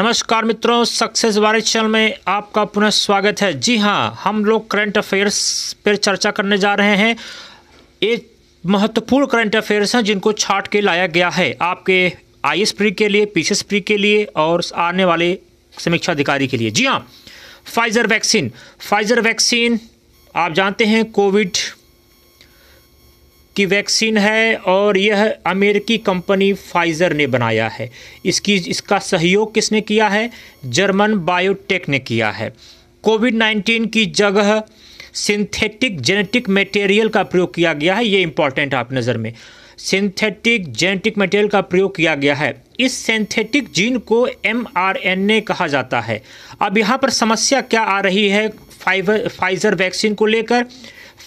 नमस्कार मित्रों सक्सेस वाले चैनल में आपका पुनः स्वागत है जी हाँ हम लोग करंट अफेयर्स पर चर्चा करने जा रहे हैं ये महत्वपूर्ण करंट अफेयर्स हैं जिनको छाट के लाया गया है आपके आई एस प्री के लिए पी एस प्री के लिए और आने वाले समीक्षा अधिकारी के लिए जी हाँ फाइज़र वैक्सीन फाइज़र वैक्सीन आप जानते हैं कोविड की वैक्सीन है और यह अमेरिकी कंपनी फाइज़र ने बनाया है इसकी इसका सहयोग किसने किया है जर्मन बायोटेक ने किया है कोविड 19 की जगह सिंथेटिक जेनेटिक मटेरियल का प्रयोग किया गया है ये इम्पॉर्टेंट आप नज़र में सिंथेटिक जेनेटिक मटेरियल का प्रयोग किया गया है इस सिंथेटिक जीन को एम कहा जाता है अब यहाँ पर समस्या क्या आ रही है फाइवर फाइजर वैक्सीन को लेकर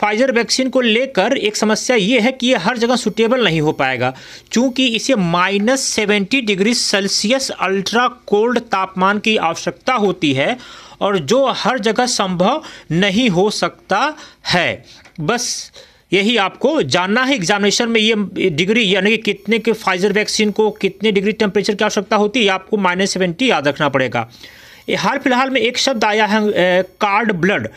फाइजर वैक्सीन को लेकर एक समस्या ये है कि ये हर जगह सुटेबल नहीं हो पाएगा क्योंकि इसे minus seventy degree Celsius ultra cold तापमान की आवश्यकता होती है और जो हर जगह संभव नहीं हो सकता है बस यही आपको जानना है एग्जामिनेशन में ये डिग्री यानी कि कितने के फाइजर वैक्सीन को कितने डिग्री टेम्परेचर की आवश्यकता होती है आपको माइनस सेवेंटी याद रखना पड़ेगा हाल फिलहाल में एक शब्द आया है कार्ड ब्लड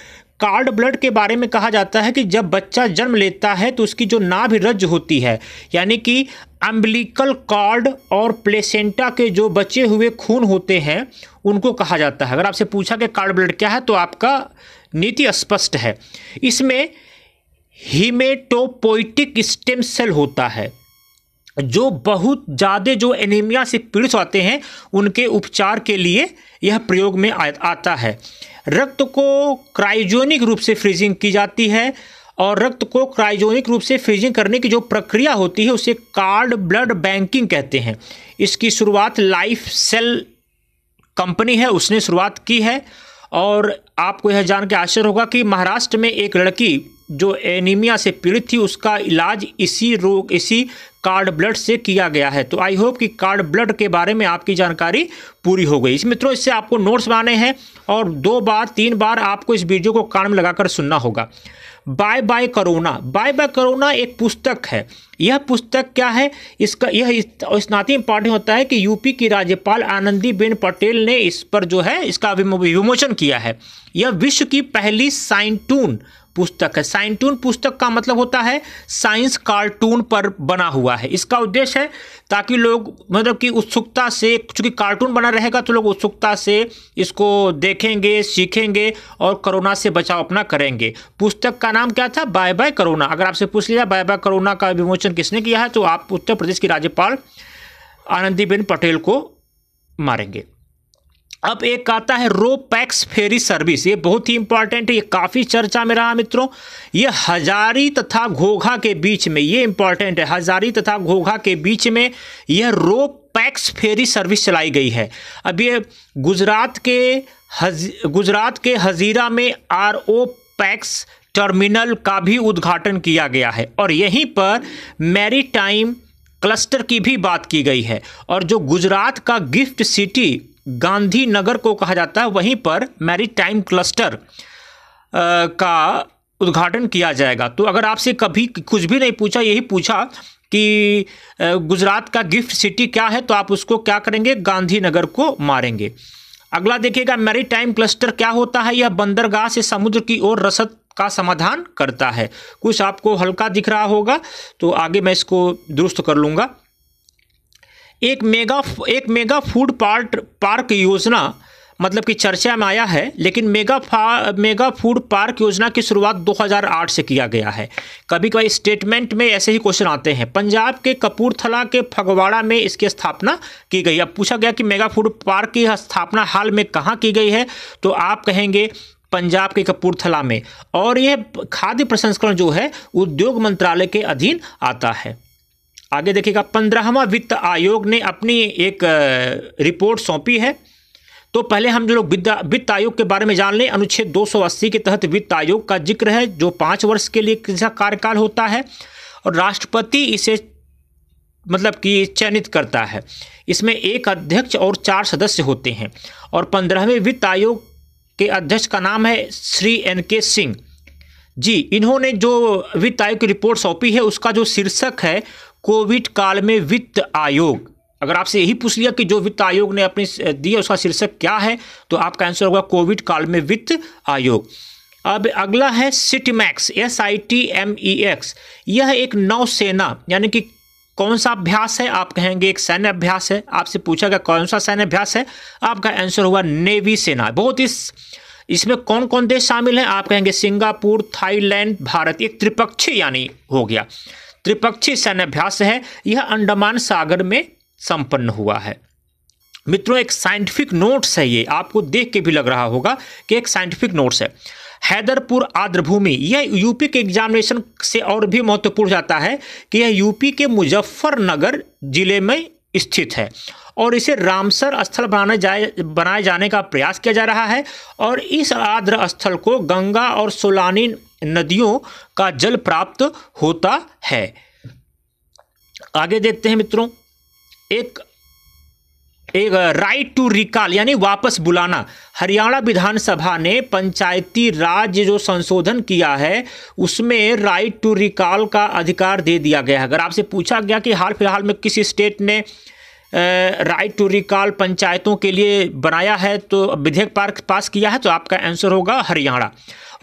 कार्ड ब्लड के बारे में कहा जाता है कि जब बच्चा जन्म लेता है तो उसकी जो नाभि रज्ज होती है यानी कि अम्बलिकल कार्ड और प्लेसेंटा के जो बचे हुए खून होते हैं उनको कहा जाता है अगर आपसे पूछा कि कार्ड ब्लड क्या है तो आपका नीति स्पष्ट है इसमें हीमेटोपोइटिक स्टेम सेल होता है जो बहुत ज़्यादा जो एनीमिया से पीड़ित होते हैं उनके उपचार के लिए यह प्रयोग में आ, आता है रक्त को क्राइजोनिक रूप से फ्रीजिंग की जाती है और रक्त को क्राइजोनिक रूप से फ्रीजिंग करने की जो प्रक्रिया होती है उसे कार्ड ब्लड बैंकिंग कहते हैं इसकी शुरुआत लाइफ सेल कंपनी है उसने शुरुआत की है और आपको यह जान के आश्चर्य होगा कि महाराष्ट्र में एक लड़की जो एनीमिया से पीड़ित थी उसका इलाज इसी रोग इसी कार्ड ब्लड से किया गया है तो आई होप कि कार्ड ब्लड के बारे में आपकी जानकारी पूरी हो गई इस मित्रों इससे आपको नोट्स बनाने हैं और दो बार तीन बार आपको इस वीडियो को कान में लगाकर सुनना होगा bye bye corona bye bye corona एक पुस्तक है यह पुस्तक क्या है इसका यह स्नाती इस पाठ्य होता है कि यूपी की राज्यपाल आनंदीबेन पटेल ने इस पर जो है इसका विमोचन किया है यह विश्व की पहली साइंटून पुस्तक है साइंटून पुस्तक का मतलब होता है साइंस कार्टून पर बना हुआ है इसका उद्देश्य है ताकि लोग मतलब कि उत्सुकता से चूंकि कार्टून बना रहेगा तो लोग उत्सुकता से इसको देखेंगे सीखेंगे और कोरोना से बचाव अपना करेंगे पुस्तक का नाम क्या था बाय बाय करोना अगर आपसे पूछ लिया बाय बाय करोना का विमोचन किसने किया है तो आप उत्तर प्रदेश की राज्यपाल आनंदीबेन पटेल को मारेंगे अब एक आता है रो पैक्स फेरी सर्विस ये बहुत ही इंपॉर्टेंट है ये काफ़ी चर्चा में रहा मित्रों ये हजारी तथा घोघा के बीच में ये इंपॉर्टेंट है हजारी तथा घोघा के बीच में यह रो पैक्स फेरी सर्विस चलाई गई है अब ये गुजरात के हज गुजरात के हजीरा में आर ओ पैक्स टर्मिनल का भी उद्घाटन किया गया है और यहीं पर मैरी टाइम क्लस्टर की भी बात की गई है और जो गुजरात का गिफ्ट सिटी गांधीनगर को कहा जाता है वहीं पर मैरी टाइम क्लस्टर का उद्घाटन किया जाएगा तो अगर आपसे कभी कुछ भी नहीं पूछा यही पूछा कि गुजरात का गिफ्ट सिटी क्या है तो आप उसको क्या करेंगे गांधीनगर को मारेंगे अगला देखिएगा मैरी टाइम क्लस्टर क्या होता है यह बंदरगाह से समुद्र की ओर रसद का समाधान करता है कुछ आपको हल्का दिख रहा होगा तो आगे मैं इसको दुरुस्त कर लूँगा एक मेगा एक मेगा फूड पार्ट पार्क योजना मतलब कि चर्चा में आया है लेकिन मेगा मेगा फूड पार्क योजना की शुरुआत 2008 से किया गया है कभी कभी स्टेटमेंट में ऐसे ही क्वेश्चन आते हैं पंजाब के कपूरथला के फगवाड़ा में इसकी स्थापना की गई अब पूछा गया कि मेगा फूड पार्क की स्थापना हाल में कहाँ की गई है तो आप कहेंगे पंजाब के कपूरथला में और यह खाद्य प्रसंस्करण जो है उद्योग मंत्रालय के अधीन आता है आगे देखिएगा पंद्रहवा वित्त आयोग ने अपनी एक रिपोर्ट सौंपी है तो पहले हम जो लोग वित्त आयोग के बारे में जान लें अनुच्छेद दो के तहत वित्त आयोग का जिक्र है जो पाँच वर्ष के लिए किसका कार्यकाल होता है और राष्ट्रपति इसे मतलब कि चयनित करता है इसमें एक अध्यक्ष और चार सदस्य होते हैं और पंद्रहवें वित्त आयोग के अध्यक्ष का नाम है श्री एन के सिंह जी इन्होंने जो वित्त आयोग की रिपोर्ट सौंपी है उसका जो शीर्षक है कोविड काल में वित्त आयोग अगर आपसे यही पूछ लिया कि जो वित्त आयोग ने दी दिया उसका शीर्षक क्या है तो आपका आंसर होगा कोविड काल में वित्त आयोग अब अगला है SITMEX S I T M E e X यह एक नौसेना यानी कि कौन सा अभ्यास है आप कहेंगे एक सैन्य अभ्यास है आपसे पूछा गया कौन सा सैन्य अभ्यास है आपका आंसर होगा नेवी सेना बहुत इस इसमें कौन कौन देश शामिल हैं आप कहेंगे सिंगापुर थाईलैंड भारत एक त्रिपक्षीय यानी हो गया त्रिपक्षीय सैन्यभ्यास है यह अंडमान सागर में संपन्न हुआ है मित्रों एक साइंटिफिक नोट्स है ये आपको देख के भी लग रहा होगा कि एक साइंटिफिक नोट्स है हैदरपुर आर्द्रभूमि यह यूपी के एग्जामिनेशन से और भी महत्वपूर्ण जाता है कि यह यूपी के मुजफ्फरनगर जिले में स्थित है और इसे रामसर स्थल बनाने जाए बनाए जाने का प्रयास किया जा रहा है और इस आर्द्र स्थल को गंगा और सोलानी नदियों का जल प्राप्त होता है आगे देखते हैं मित्रों एक एक राइट टू रिकॉल यानी वापस बुलाना हरियाणा विधानसभा ने पंचायती राज जो संशोधन किया है उसमें राइट टू रिकॉल का अधिकार दे दिया गया है अगर आपसे पूछा गया कि हाल फिलहाल में किस स्टेट ने राइट टू रिकॉल पंचायतों के लिए बनाया है तो विधेयक पार्क पास किया है तो आपका आंसर होगा हरियाणा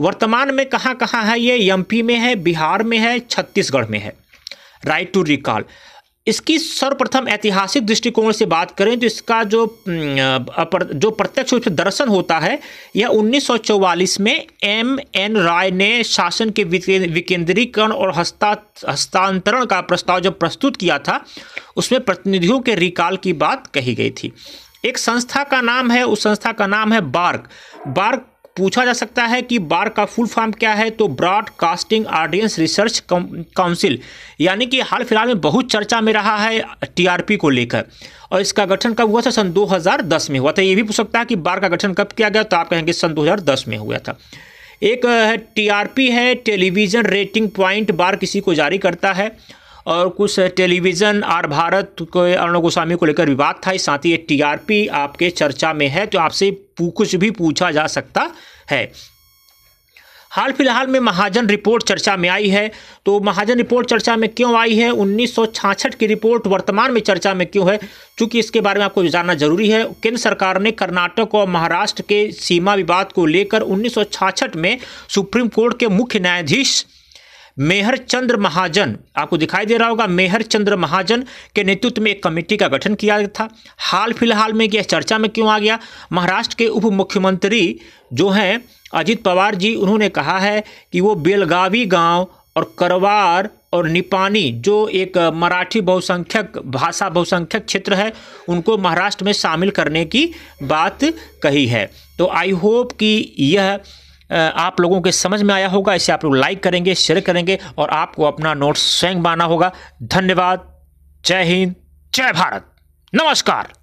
वर्तमान में कहाँ कहाँ है ये एमपी में है बिहार में है छत्तीसगढ़ में है राइट टू रिकॉल इसकी सर्वप्रथम ऐतिहासिक दृष्टिकोण से बात करें तो इसका जो जो प्रत्यक्ष रूप से दर्शन होता है यह 1944 में एम एन राय ने शासन के विकेंद्रीकरण और हस्ता हस्तांतरण का प्रस्ताव जब प्रस्तुत किया था उसमें प्रतिनिधियों के रिकाल की बात कही गई थी एक संस्था का नाम है उस संस्था का नाम है बार्क बार्क पूछा जा सकता है कि बार का फुल फॉर्म क्या है तो ब्रॉडकास्टिंग ऑडियंस रिसर्च काउंसिल यानी कि हाल फिलहाल में बहुत चर्चा में रहा है टीआरपी को लेकर और इसका गठन कब हुआ था सन 2010 में हुआ था ये भी पूछ सकता है कि बार का गठन कब किया गया तो आप कहेंगे सन 2010 में हुआ था एक टीआरपी है टेलीविज़न रेटिंग पॉइंट बार किसी को जारी करता है और कुछ टेलीविज़न आर भारत को अर्णव गोस्वामी को लेकर विवाद था साथ ही आर टीआरपी आपके चर्चा में है तो आपसे कुछ भी पूछा जा सकता है हाल फिलहाल में महाजन रिपोर्ट चर्चा में आई है तो महाजन रिपोर्ट चर्चा में क्यों आई है उन्नीस की रिपोर्ट वर्तमान में चर्चा में क्यों है चूंकि इसके बारे में आपको जानना जरूरी है केंद्र सरकार ने कर्नाटक और महाराष्ट्र के सीमा विवाद को लेकर उन्नीस में सुप्रीम कोर्ट के मुख्य न्यायाधीश मेहर चंद्र महाजन आपको दिखाई दे रहा होगा मेहर चंद्र महाजन के नेतृत्व में एक कमेटी का गठन किया गया था हाल फिलहाल में यह चर्चा में क्यों आ गया महाराष्ट्र के उप मुख्यमंत्री जो हैं अजित पवार जी उन्होंने कहा है कि वो बेलगावी गांव और करवार और निपानी जो एक मराठी बहुसंख्यक भाषा बहुसंख्यक क्षेत्र है उनको महाराष्ट्र में शामिल करने की बात कही है तो आई होप कि यह आप लोगों के समझ में आया होगा इसे आप लोग लाइक करेंगे शेयर करेंगे और आपको अपना नोट स्वयं बनाना होगा धन्यवाद जय हिंद जय भारत नमस्कार